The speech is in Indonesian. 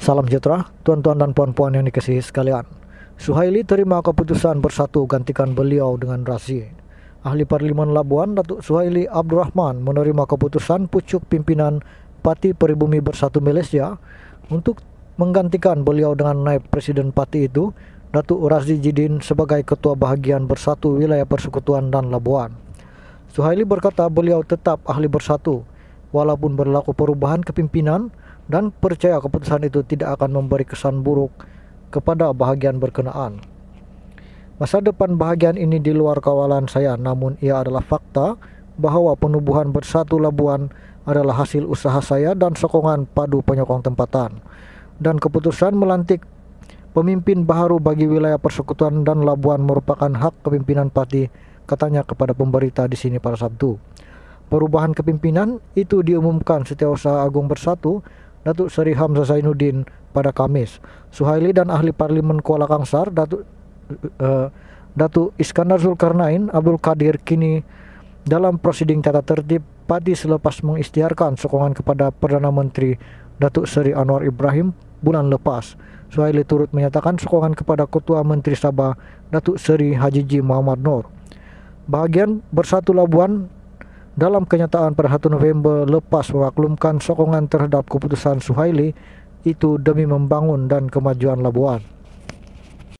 Salam sejahtera, tuan-tuan dan puan-puan yang dikasihi sekalian. Suhaili terima keputusan bersatu gantikan beliau dengan Razi. Ahli Parlimen Labuan, Datuk Suhaili Abdurrahman menerima keputusan pucuk pimpinan Parti Peribumi Bersatu Malaysia untuk menggantikan beliau dengan naib presiden parti itu, Datuk Razi Jidin sebagai ketua bahagian Bersatu Wilayah Persekutuan dan Labuan. Suhaili berkata beliau tetap ahli bersatu walaupun berlaku perubahan kepimpinan dan percaya keputusan itu tidak akan memberi kesan buruk kepada bahagian berkenaan. Masa depan bahagian ini di luar kawalan saya, namun ia adalah fakta bahwa penubuhan bersatu labuan adalah hasil usaha saya dan sokongan padu penyokong tempatan. Dan keputusan melantik pemimpin baru bagi wilayah persekutuan dan labuan merupakan hak kepimpinan parti, katanya kepada pemberita di sini pada Sabtu. Perubahan kepimpinan itu diumumkan setiausaha agung bersatu Datuk Seri Hamzah Zainuddin pada Kamis. Suhaili dan ahli parlimen Kuala Kangsar, Datuk uh, Datuk Iskandar Zulkarnain Abdul Kadir kini dalam prosiding tata tertib Padi selepas mengistiharkan sokongan kepada Perdana Menteri Datuk Seri Anwar Ibrahim bulan lepas. Suhaili turut menyatakan sokongan kepada Ketua Menteri Sabah Datuk Seri Haji Ji Muhammad Nur. Bahagian Bersatu Labuan dalam kenyataan pada 1 November lepas mengaklumkan sokongan terhadap keputusan Suhaili itu demi membangun dan kemajuan Labuan.